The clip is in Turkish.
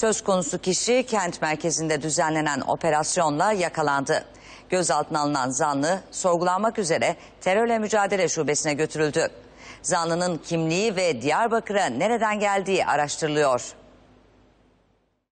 Söz konusu kişi kent merkezinde düzenlenen operasyonla yakalandı. Gözaltına alınan zanlı sorgulanmak üzere terörle mücadele şubesine götürüldü. Zanlının kimliği ve Diyarbakır'a nereden geldiği araştırılıyor.